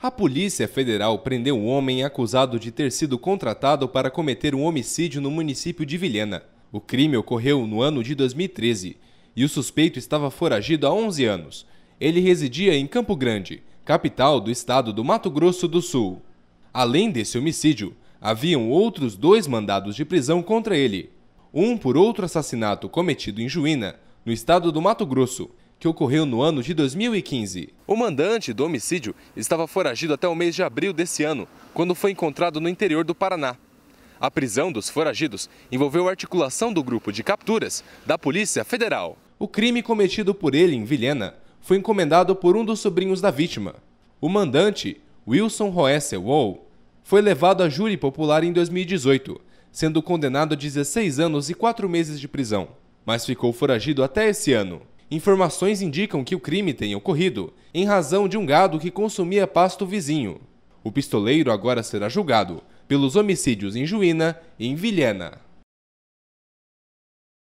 A Polícia Federal prendeu um homem acusado de ter sido contratado para cometer um homicídio no município de Vilhena. O crime ocorreu no ano de 2013 e o suspeito estava foragido há 11 anos. Ele residia em Campo Grande, capital do estado do Mato Grosso do Sul. Além desse homicídio, haviam outros dois mandados de prisão contra ele: um por outro assassinato cometido em Juína, no estado do Mato Grosso, que ocorreu no ano de 2015. O mandante do homicídio estava foragido até o mês de abril desse ano, quando foi encontrado no interior do Paraná. A prisão dos foragidos envolveu a articulação do grupo de capturas da Polícia Federal. O crime cometido por ele em Vilhena foi encomendado por um dos sobrinhos da vítima. O mandante, Wilson Roessel Wall, foi levado a júri popular em 2018, sendo condenado a 16 anos e 4 meses de prisão, mas ficou foragido até esse ano. Informações indicam que o crime tenha ocorrido em razão de um gado que consumia pasto vizinho. O pistoleiro agora será julgado pelos homicídios em Juína e em Vilhena.